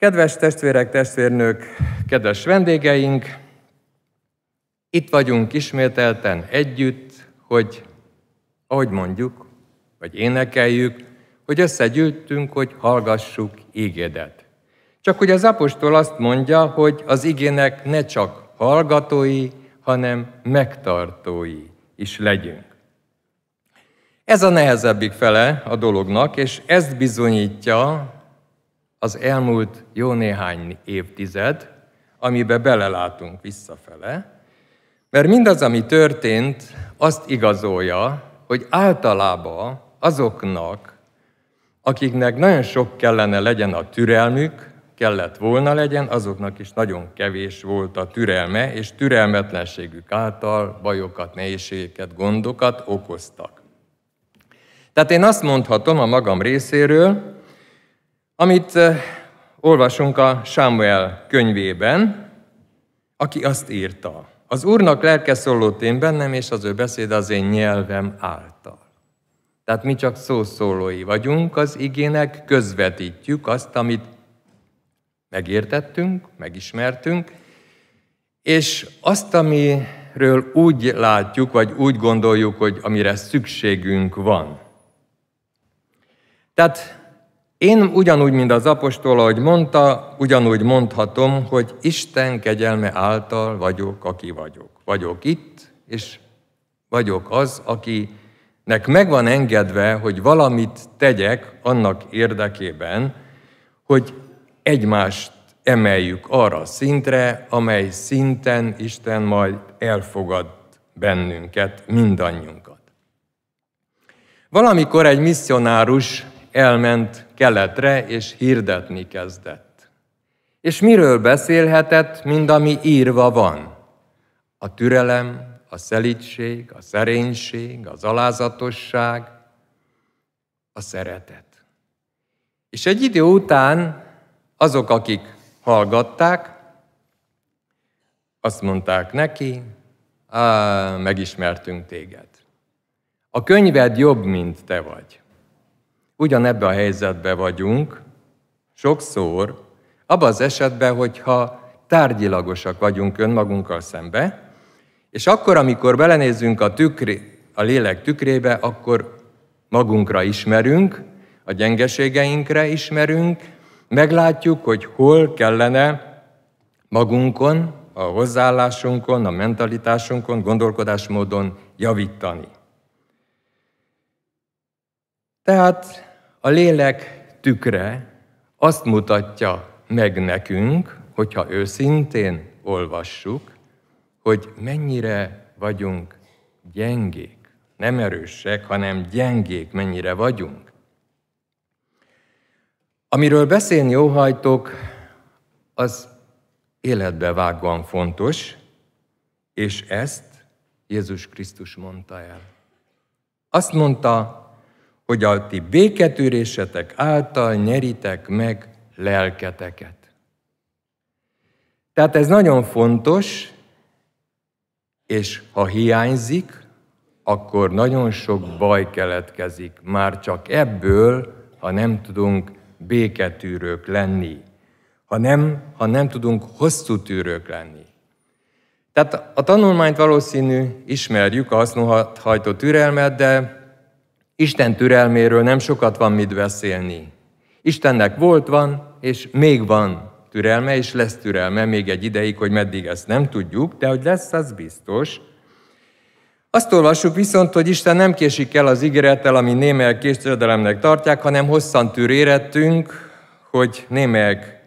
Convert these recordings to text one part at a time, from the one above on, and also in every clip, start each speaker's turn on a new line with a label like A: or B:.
A: Kedves testvérek, testvérnők, kedves vendégeink, itt vagyunk ismételten együtt, hogy ahogy mondjuk, vagy énekeljük, hogy összegyűltünk, hogy hallgassuk ígédet. Csak hogy az apostol azt mondja, hogy az igének ne csak hallgatói, hanem megtartói is legyünk. Ez a nehezebbik fele a dolognak, és ezt bizonyítja az elmúlt jó néhány évtized, amibe belelátunk visszafele, mert mindaz, ami történt, azt igazolja, hogy általában azoknak, akiknek nagyon sok kellene legyen a türelmük, kellett volna legyen, azoknak is nagyon kevés volt a türelme, és türelmetlenségük által bajokat, nehézségeket, gondokat okoztak. Tehát én azt mondhatom a magam részéről, amit eh, olvasunk a Sámuel könyvében, aki azt írta, az Úrnak lelke szólott én bennem, és az ő beszéd az én nyelvem által. Tehát mi csak szószólói vagyunk az igének, közvetítjük azt, amit megértettünk, megismertünk, és azt, amiről úgy látjuk, vagy úgy gondoljuk, hogy amire szükségünk van. Tehát én ugyanúgy, mint az apostol, ahogy mondta, ugyanúgy mondhatom, hogy Isten kegyelme által vagyok, aki vagyok. Vagyok itt, és vagyok az, akinek megvan engedve, hogy valamit tegyek annak érdekében, hogy egymást emeljük arra a szintre, amely szinten Isten majd elfogad bennünket, mindannyiunkat. Valamikor egy misszionárus elment keletre, és hirdetni kezdett. És miről beszélhetett, mind ami írva van? A türelem, a szelítség, a szerénység, az alázatosság, a szeretet. És egy idő után azok, akik hallgatták, azt mondták neki, megismertünk téged. A könyved jobb, mint te vagy ugyanebben a helyzetben vagyunk, sokszor, abban az esetben, hogyha tárgyilagosak vagyunk önmagunkkal szembe, és akkor, amikor belenézünk a, tükri, a lélek tükrébe, akkor magunkra ismerünk, a gyengeségeinkre ismerünk, meglátjuk, hogy hol kellene magunkon, a hozzáállásunkon, a mentalitásunkon, gondolkodásmódon javítani. Tehát a lélek tükre azt mutatja meg nekünk, hogyha őszintén olvassuk, hogy mennyire vagyunk gyengék. Nem erősek, hanem gyengék, mennyire vagyunk. Amiről beszélni óhajtok, az életbe vágóan fontos, és ezt Jézus Krisztus mondta el. Azt mondta, hogy a ti béketűrésetek által nyeritek meg lelketeket. Tehát ez nagyon fontos, és ha hiányzik, akkor nagyon sok baj keletkezik, már csak ebből, ha nem tudunk béketűrők lenni, ha nem, ha nem tudunk hosszú tűrők lenni. Tehát a tanulmányt valószínű ismerjük a hasznohajtó türelmet, de Isten türelméről nem sokat van mit beszélni. Istennek volt, van, és még van türelme, és lesz türelme még egy ideig, hogy meddig ezt nem tudjuk, de hogy lesz, az biztos. Azt olvassuk viszont, hogy Isten nem késik el az ígérettel, ami némelyek késedelemnek tartják, hanem hosszan tűr érettünk, hogy némelyek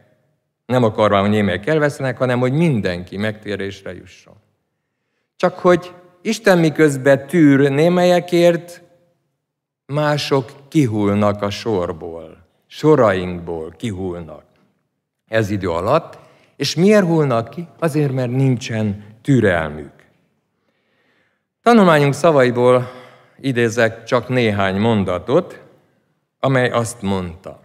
A: nem akarva, hogy némelyek elvesznek, hanem hogy mindenki megtérésre jusson. Csak hogy Isten miközben tűr némelyekért, mások kihulnak a sorból, sorainkból kihulnak ez idő alatt, és miért hulnak ki? Azért, mert nincsen türelmük. Tanulmányunk szavaiból idézek csak néhány mondatot, amely azt mondta.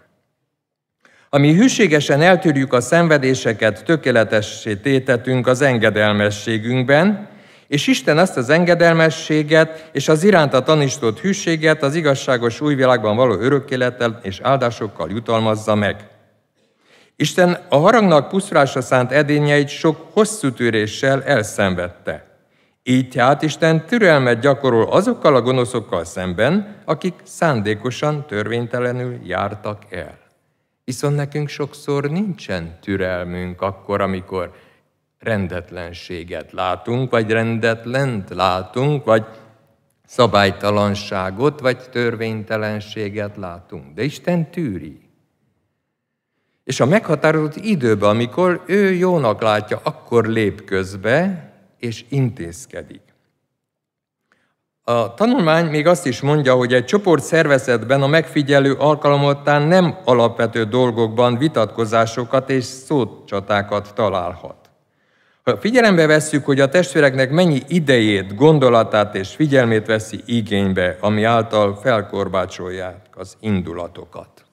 A: Ami hűségesen eltűrjük a szenvedéseket, tökéletessé tétetünk az engedelmességünkben, és Isten ezt az engedelmességet és az iránta tanított hűséget az igazságos új világban való örökkélettel és áldásokkal jutalmazza meg. Isten a harangnak puszrása szánt edényeit sok hosszú tűréssel elszenvedte. Így tehát Isten türelmet gyakorol azokkal a gonoszokkal szemben, akik szándékosan, törvénytelenül jártak el. Viszont nekünk sokszor nincsen türelmünk akkor, amikor rendetlenséget látunk, vagy rendetlent látunk, vagy szabálytalanságot, vagy törvénytelenséget látunk. De Isten tűri. És a meghatározott időben, amikor ő jónak látja, akkor lép közbe, és intézkedik. A tanulmány még azt is mondja, hogy egy csoport szervezetben a megfigyelő alkalomattán nem alapvető dolgokban vitatkozásokat és szócsatákat találhat. Ha figyelembe vesszük, hogy a testvéreknek mennyi idejét, gondolatát és figyelmét veszi igénybe, ami által felkorbácsolják az indulatokat.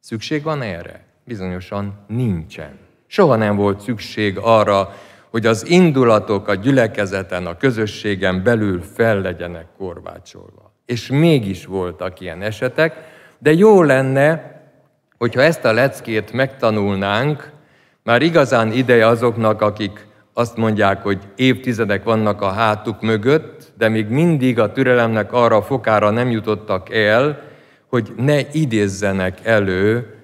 A: Szükség van erre? Bizonyosan nincsen. Soha nem volt szükség arra, hogy az indulatok a gyülekezeten, a közösségen belül fel legyenek korbácsolva. És mégis voltak ilyen esetek, de jó lenne, hogyha ezt a leckét megtanulnánk, már igazán ideje azoknak, akik azt mondják, hogy évtizedek vannak a hátuk mögött, de még mindig a türelemnek arra a fokára nem jutottak el, hogy ne idézzenek elő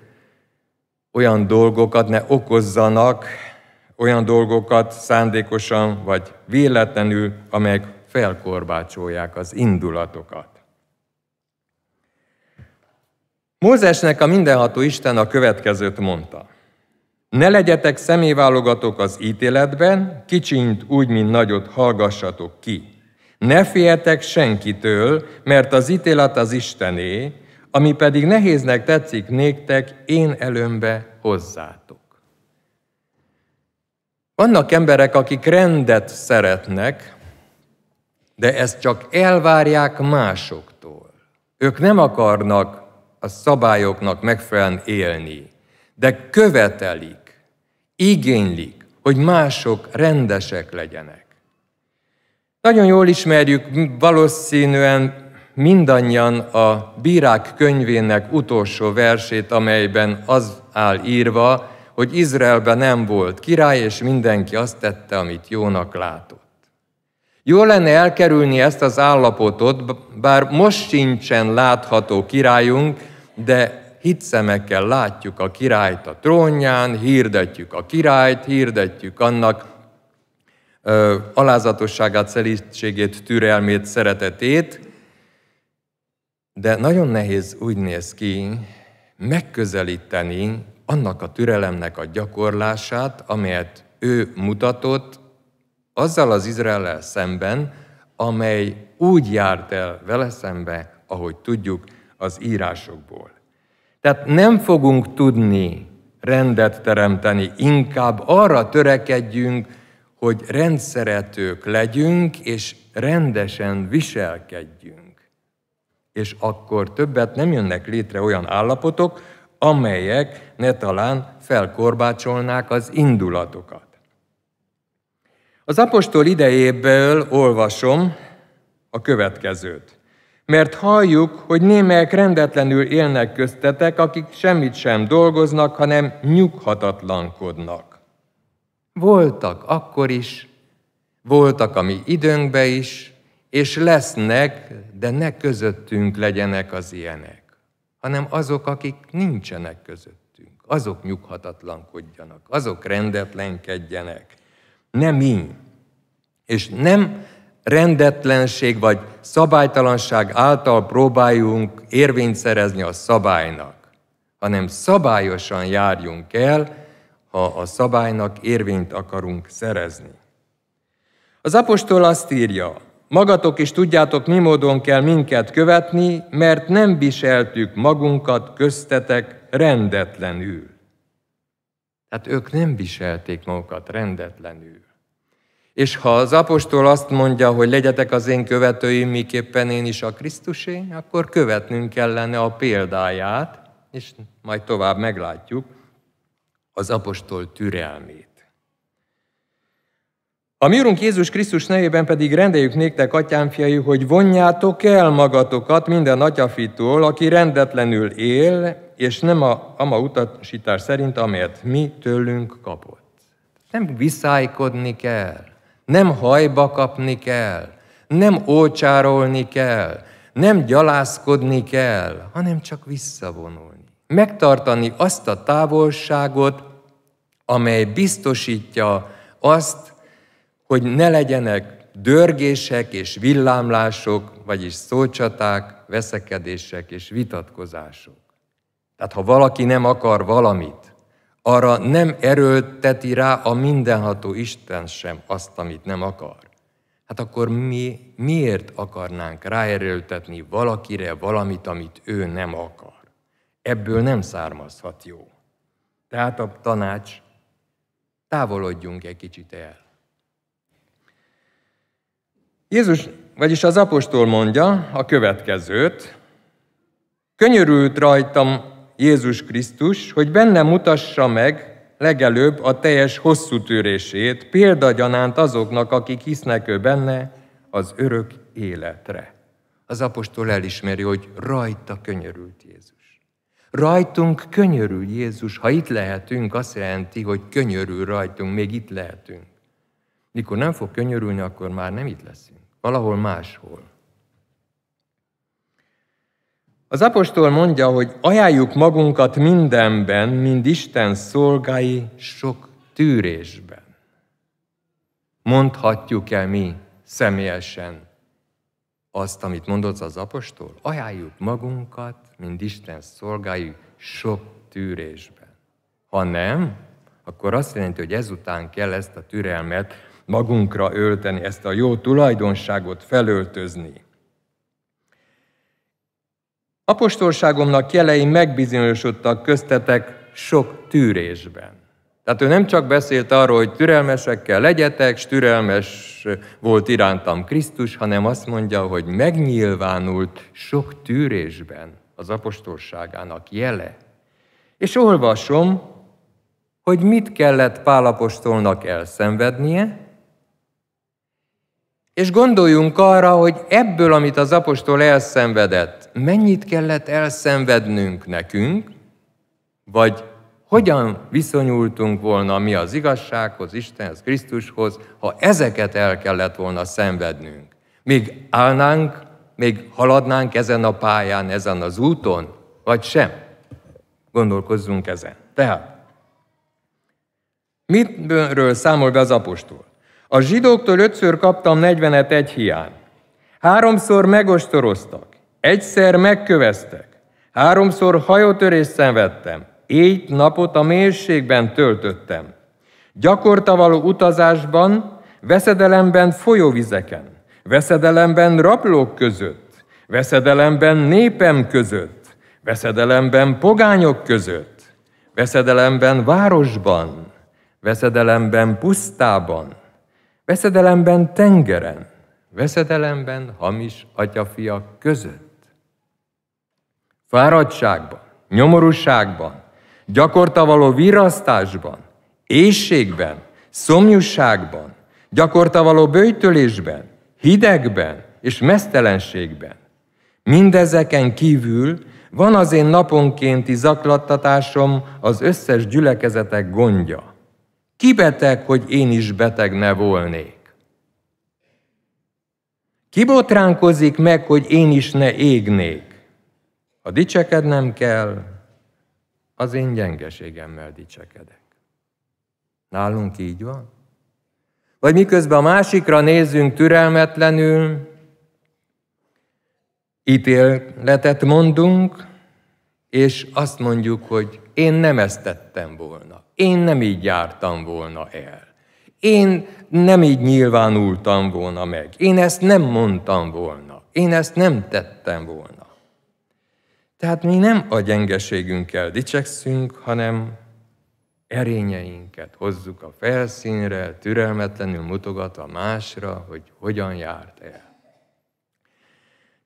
A: olyan dolgokat, ne okozzanak olyan dolgokat szándékosan vagy véletlenül, amelyek felkorbácsolják az indulatokat. Mózesnek a mindenható Isten a következőt mondta. Ne legyetek személyválogatók az ítéletben, kicsint úgy, mint nagyot hallgassatok ki. Ne féljetek senkitől, mert az ítélet az Istené, ami pedig nehéznek tetszik néktek, én előmbe hozzátok. Vannak emberek, akik rendet szeretnek, de ezt csak elvárják másoktól. Ők nem akarnak a szabályoknak megfelelően élni de követelik, igénylik, hogy mások rendesek legyenek. Nagyon jól ismerjük valószínűen mindannyian a Bírák könyvének utolsó versét, amelyben az áll írva, hogy Izraelben nem volt király, és mindenki azt tette, amit jónak látott. Jó lenne elkerülni ezt az állapotot, bár most sincsen látható királyunk, de hit szemekkel látjuk a királyt a trónján, hirdetjük a királyt, hirdetjük annak ö, alázatosságát, szelítségét, türelmét, szeretetét, de nagyon nehéz úgy néz ki megközelíteni annak a türelemnek a gyakorlását, amelyet ő mutatott azzal az Izrael szemben, amely úgy járt el vele szembe, ahogy tudjuk az írásokból. Tehát nem fogunk tudni rendet teremteni, inkább arra törekedjünk, hogy rendszeretők legyünk, és rendesen viselkedjünk. És akkor többet nem jönnek létre olyan állapotok, amelyek ne talán felkorbácsolnák az indulatokat. Az apostol idejéből olvasom a következőt mert halljuk, hogy némelyek rendetlenül élnek köztetek, akik semmit sem dolgoznak, hanem nyughatatlankodnak. Voltak akkor is, voltak a mi időnkbe is, és lesznek, de ne közöttünk legyenek az ilyenek, hanem azok, akik nincsenek közöttünk, azok nyughatatlankodjanak, azok rendetlenkedjenek, nem így. És nem rendetlenség vagy szabálytalanság által próbáljunk érvényt szerezni a szabálynak, hanem szabályosan járjunk el, ha a szabálynak érvényt akarunk szerezni. Az apostol azt írja, magatok is tudjátok, mi módon kell minket követni, mert nem viseltük magunkat köztetek rendetlenül. Tehát ők nem viselték magukat rendetlenül. És ha az apostol azt mondja, hogy legyetek az én követőim, miképpen én is a Krisztusé, akkor követnünk kellene a példáját, és majd tovább meglátjuk az apostol türelmét. A mi úrunk Jézus Krisztus nevében pedig rendeljük néktek, atyámfiai, hogy vonjátok el magatokat minden atyafitól, aki rendetlenül él, és nem a, ama utasítás szerint, amelyet mi tőlünk kapott. Nem viszálykodni kell nem hajba kapni kell, nem ócsárolni kell, nem gyalászkodni kell, hanem csak visszavonulni. Megtartani azt a távolságot, amely biztosítja azt, hogy ne legyenek dörgések és villámlások, vagyis szócsaták, veszekedések és vitatkozások. Tehát ha valaki nem akar valamit, arra nem erőlteti rá a mindenható Isten sem azt, amit nem akar. Hát akkor mi miért akarnánk ráerőltetni valakire valamit, amit ő nem akar? Ebből nem származhat jó. Tehát a tanács, távolodjunk egy kicsit el. Jézus, vagyis az apostol mondja a következőt, könyörült rajtam Jézus Krisztus, hogy benne mutassa meg legelőbb a teljes hosszú tűrését, példagyanánt azoknak, akik hisznek ő benne, az örök életre. Az apostol elismeri, hogy rajta könyörült Jézus. Rajtunk könyörül Jézus, ha itt lehetünk, azt jelenti, hogy könyörül rajtunk, még itt lehetünk. Mikor nem fog könyörülni, akkor már nem itt leszünk, valahol máshol. Az apostol mondja, hogy ajánljuk magunkat mindenben, mind Isten szolgái sok tűrésben. Mondhatjuk-e mi személyesen azt, amit mondott az apostol? Ajánljuk magunkat, mind Isten szolgái sok tűrésben. Ha nem, akkor azt jelenti, hogy ezután kell ezt a türelmet
B: magunkra
A: ölteni, ezt a jó tulajdonságot felöltözni. Apostolságomnak jelei megbizonyosodtak köztetek sok tűrésben. Tehát ő nem csak beszélt arról, hogy türelmesekkel legyetek, s türelmes volt irántam Krisztus, hanem azt mondja, hogy megnyilvánult sok tűrésben az apostolságának jele. És olvasom, hogy mit kellett Pálapostolnak elszenvednie, és gondoljunk arra, hogy ebből, amit az apostol elszenvedett, mennyit kellett elszenvednünk nekünk, vagy hogyan viszonyultunk volna mi az igazsághoz, Istenhez, Krisztushoz, ha ezeket el kellett volna szenvednünk. Még állnánk, még haladnánk ezen a pályán, ezen az úton, vagy sem. Gondolkozzunk ezen. Tehát, mitről számol be az apostol? A zsidóktól ötször kaptam negyvenet egy hián. Háromszor megostoroztak, egyszer megköveztek, háromszor hajótörést szenvedtem, éjt napot a mélységben töltöttem. Gyakorta való utazásban, veszedelemben folyóvizeken, veszedelemben rablók között, veszedelemben népem között, veszedelemben pogányok között, veszedelemben városban, veszedelemben pusztában, veszedelemben tengeren, veszedelemben hamis atyafia között. Fáradtságban, nyomorúságban, gyakorta való virasztásban, éjségben, szomjúságban, gyakorta való bőjtölésben, hidegben és mesztelenségben. Mindezeken kívül van az én naponkénti zaklattatásom az összes gyülekezetek gondja – ki beteg, hogy én is beteg ne volnék? Ki botránkozik meg, hogy én is ne égnék? Ha dicsekednem kell, az én gyengeségemmel dicsekedek. Nálunk így van? Vagy miközben a másikra nézünk türelmetlenül, ítéletet mondunk, és azt mondjuk, hogy én nem ezt tettem volna. Én nem így jártam volna el. Én nem így nyilvánultam volna meg. Én ezt nem mondtam volna. Én ezt nem tettem volna. Tehát mi nem a gyengeségünkkel dicsekszünk, hanem erényeinket hozzuk a felszínre, türelmetlenül mutogatva másra, hogy hogyan járt el.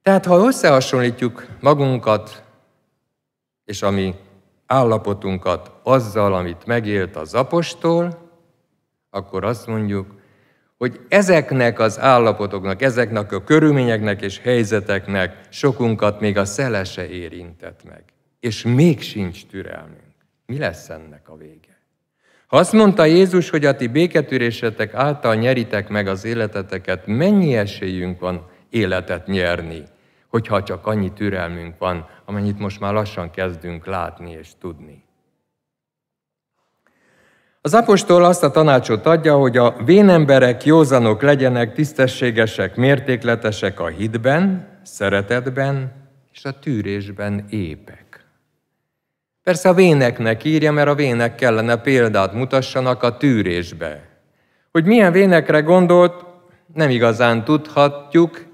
A: Tehát ha összehasonlítjuk magunkat, és ami állapotunkat azzal, amit megélt az apostol, akkor azt mondjuk, hogy ezeknek az állapotoknak, ezeknek a körülményeknek és helyzeteknek sokunkat még a szelese érintett meg. És még sincs türelmünk. Mi lesz ennek a vége? Ha azt mondta Jézus, hogy a ti béketűrésetek által nyeritek meg az életeteket, mennyi esélyünk van életet nyerni? hogyha csak annyi türelmünk van, amennyit most már lassan kezdünk látni és tudni. Az apostol azt a tanácsot adja, hogy a vénemberek józanok legyenek, tisztességesek, mértékletesek a hitben, szeretetben és a tűrésben épek. Persze a véneknek írja, mert a vének kellene példát mutassanak a tűrésbe. Hogy milyen vénekre gondolt, nem igazán tudhatjuk,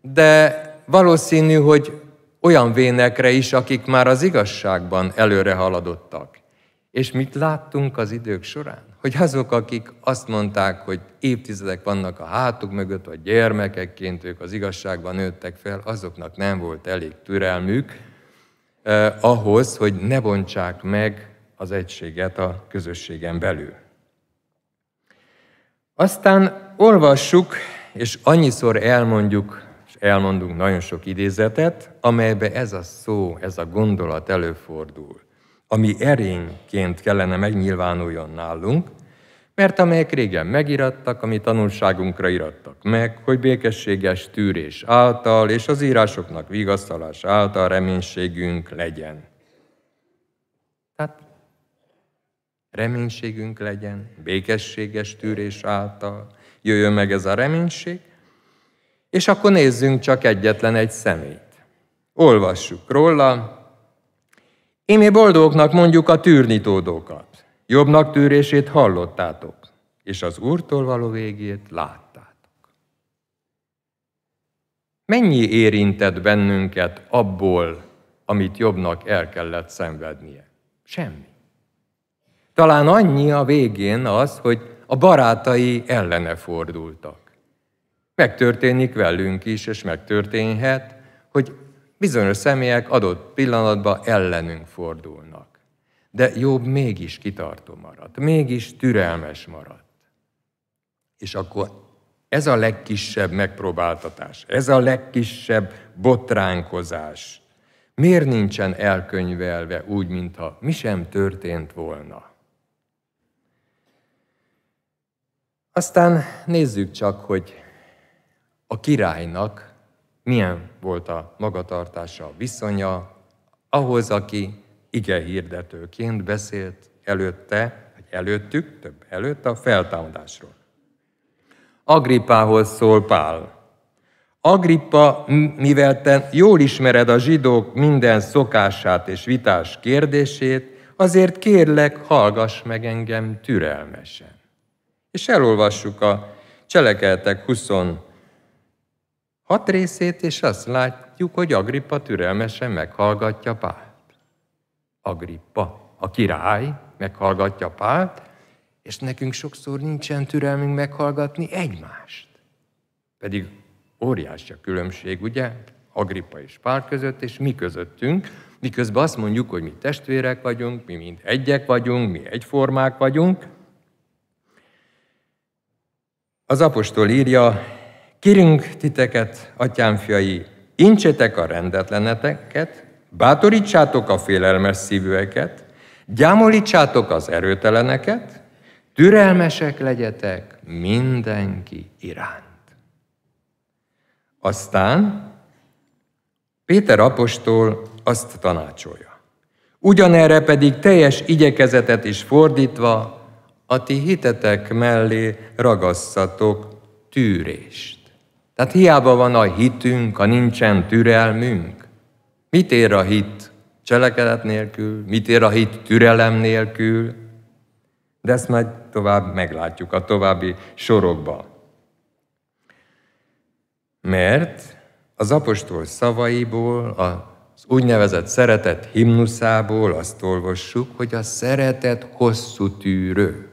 A: de valószínű, hogy olyan vénekre is, akik már az igazságban előre haladottak. És mit láttunk az idők során? Hogy azok, akik azt mondták, hogy évtizedek vannak a hátuk mögött, vagy gyermekekként ők az igazságban nőttek fel, azoknak nem volt elég türelmük eh, ahhoz, hogy ne bontsák meg az egységet a közösségen belül. Aztán olvassuk, és annyiszor elmondjuk elmondunk nagyon sok idézetet, amelybe ez a szó, ez a gondolat előfordul, ami erényként kellene megnyilvánuljon nálunk, mert amelyek régen megirattak, ami tanulságunkra irattak meg, hogy békességes tűrés által és az írásoknak vigasztalás által reménységünk legyen. Tehát reménységünk legyen, békességes tűrés által jöjjön meg ez a reménység, és akkor nézzünk csak egyetlen egy szemét. Olvassuk róla. Émé boldognak mondjuk a tűrnitódókat. Jobbnak tűrését hallottátok, és az Úrtól való végét láttátok. Mennyi érintett bennünket abból, amit jobbnak el kellett szenvednie? Semmi. Talán annyi a végén az, hogy a barátai ellene fordultak. Megtörténik velünk is, és megtörténhet, hogy bizonyos személyek adott pillanatban ellenünk fordulnak. De jobb mégis kitartó maradt, mégis türelmes maradt. És akkor ez a legkisebb megpróbáltatás, ez a legkisebb botránkozás. Miért nincsen elkönyvelve úgy, mintha mi sem történt volna? Aztán nézzük csak, hogy a királynak milyen volt a magatartása, a viszonya ahhoz, aki ige hirdetőként beszélt előtte, vagy előttük, több előtt a feltámadásról. Agrippához szól Pál. Agrippa, mivel te jól ismered a zsidók minden szokását és vitás kérdését, azért kérlek, hallgass meg engem türelmesen. És elolvassuk a Cselekeltek 20 hat részét, és azt látjuk, hogy Agrippa türelmesen meghallgatja Pált. Agrippa, a király, meghallgatja Pált, és nekünk sokszor nincsen türelmünk meghallgatni egymást. Pedig óriási a különbség, ugye? Agrippa és Pál között, és mi közöttünk, miközben azt mondjuk, hogy mi testvérek vagyunk, mi mind egyek vagyunk, mi egyformák vagyunk. Az apostol írja, Kérünk titeket, atyámfiai, incsetek a rendetleneteket, bátorítsátok a félelmes szívűeket, gyámolítsátok az erőteleneket, türelmesek legyetek mindenki iránt. Aztán Péter apostol azt tanácsolja. Ugyanerre pedig teljes igyekezetet is fordítva, a ti hitetek mellé ragasszatok tűrést. Tehát hiába van a hitünk, ha nincsen türelmünk. Mit ér a hit cselekedet nélkül, mit ér a hit türelem nélkül, de ezt majd tovább meglátjuk a további sorokba. Mert az apostol szavaiból, az úgynevezett szeretet himnuszából azt olvassuk, hogy a szeretet hosszú tűrő.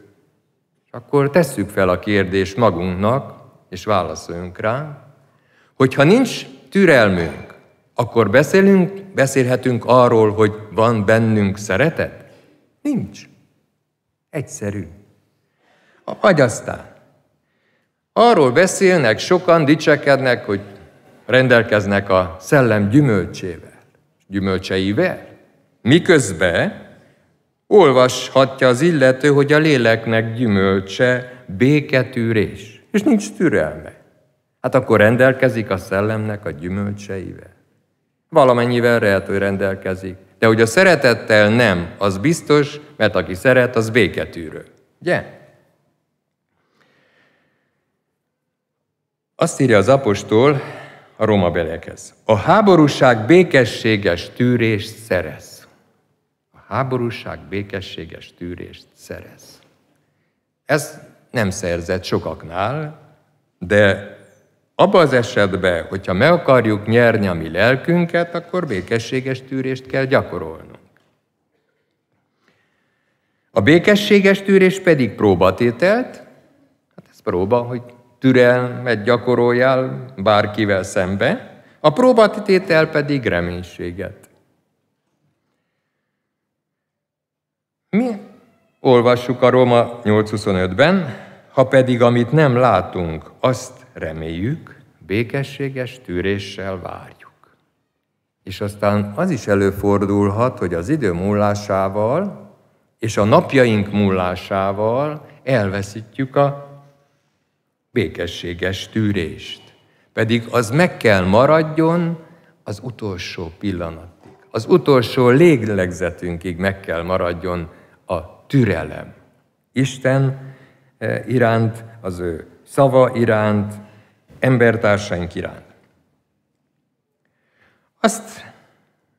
A: És akkor tesszük fel a kérdést magunknak, és válaszoljunk rá. Hogyha nincs türelmünk, akkor beszélünk, beszélhetünk arról, hogy van bennünk szeretet? Nincs. Egyszerű. A aztán. Arról beszélnek, sokan dicsekednek, hogy rendelkeznek a szellem gyümölcsével, gyümölcseivel. Miközben olvashatja az illető, hogy a léleknek gyümölcse béketűrés és nincs türelme. Hát akkor rendelkezik a szellemnek a gyümölcseivel. Valamennyivel lehet, hogy rendelkezik. De hogy a szeretettel nem, az biztos, mert aki szeret, az béketűrő. Ugye? Azt írja az apostol a roma belekez. A háborúság békességes tűrést szerez. A háborúság békességes tűrést szerez. Ez nem szerzett sokaknál, de abban az esetben, hogyha meg akarjuk nyerni a mi lelkünket, akkor békességes tűrést kell gyakorolnunk. A békességes tűrés pedig próbatételt, hát ez próba, hogy türelmet gyakoroljál bárkivel szembe, a próbatétel pedig reménységet. Mi olvassuk a Róma 8.25-ben, ha pedig, amit nem látunk, azt reméljük, békességes tűréssel várjuk. És aztán az is előfordulhat, hogy az idő múlásával és a napjaink múlásával elveszítjük a békességes tűrést. Pedig az meg kell maradjon az utolsó pillanatig. Az utolsó léglegzetünkig meg kell maradjon a türelem. Isten E, iránt, az ő szava iránt, embertársaink iránt. Azt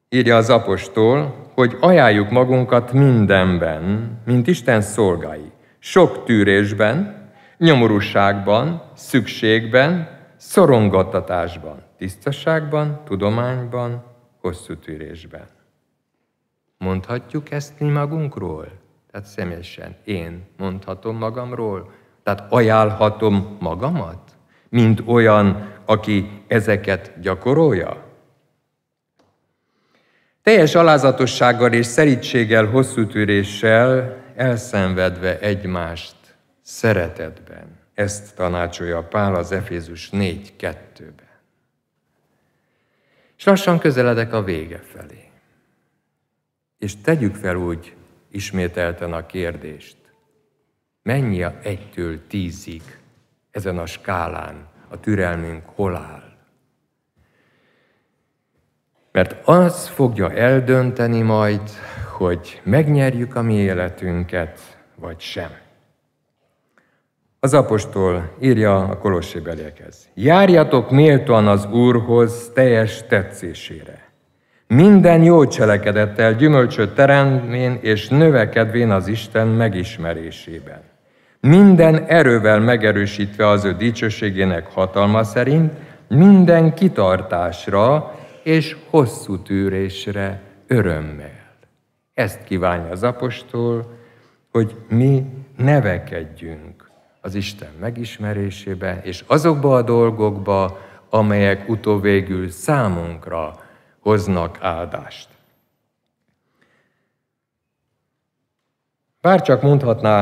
A: írja az apostol, hogy ajánljuk magunkat mindenben, mint Isten szolgái, sok tűrésben, nyomorúságban, szükségben, szorongattatásban, tisztaságban, tudományban, hosszú tűrésben. Mondhatjuk ezt mi magunkról? Tehát személyesen én mondhatom magamról, tehát ajánlhatom magamat, mint olyan, aki ezeket gyakorolja? Teljes alázatossággal és szerítséggel, hosszú tűréssel, elszenvedve egymást szeretetben. Ezt tanácsolja Pál az Efézus 4.2-ben. És lassan közeledek a vége felé. És tegyük fel úgy, ismételten a kérdést. Mennyi a egytől tízig ezen a skálán a türelmünk hol áll? Mert az fogja eldönteni majd, hogy megnyerjük a mi életünket, vagy sem. Az apostol írja a kolossébeliekhez. Járjatok méltóan az Úrhoz teljes tetszésére, minden jó cselekedettel gyümölcsöt teremtvén és növekedvén az Isten megismerésében. Minden erővel megerősítve az ő dicsőségének hatalma szerint, minden kitartásra és hosszú tűrésre örömmel. Ezt kívánja az apostol, hogy mi nevekedjünk az Isten megismerésébe, és azokba a dolgokba, amelyek utóvégül számunkra hoznak áldást. Bárcsak mondhatná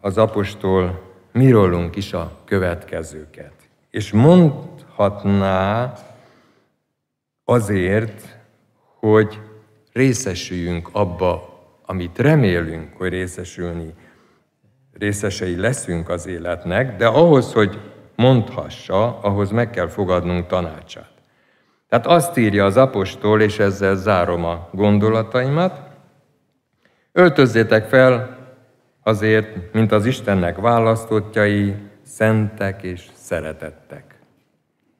A: az apostol mirólunk is a következőket. És mondhatná azért, hogy részesüljünk abba, amit remélünk, hogy részesülni, részesei leszünk az életnek, de ahhoz, hogy mondhassa, ahhoz meg kell fogadnunk tanácsát. Tehát azt írja az apostol, és ezzel zárom a gondolataimat, öltözzétek fel azért, mint az Istennek választottjai, szentek és szeretettek.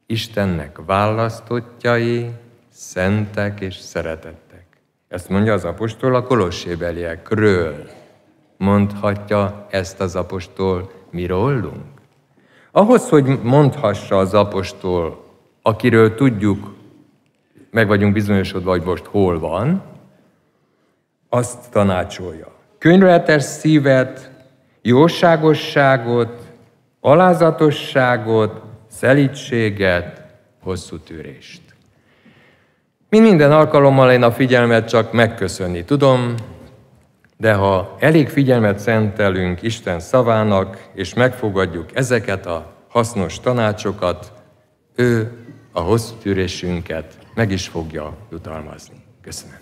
A: Istennek választottjai, szentek és szeretettek. Ezt mondja az apostol a kolossébeliekről. Mondhatja ezt az apostol mi rólunk? Ahhoz, hogy mondhassa az apostol, akiről tudjuk, meg vagyunk bizonyosodva, hogy most hol van, azt tanácsolja. Könyveletes szívet, jóságosságot, alázatosságot, szelítséget, hosszú tűrést. Mi minden alkalommal én a figyelmet csak megköszönni tudom, de ha elég figyelmet szentelünk Isten szavának, és megfogadjuk ezeket a hasznos tanácsokat, ő a hosszú tűrésünket meg is fogja jutalmazni. Köszönöm.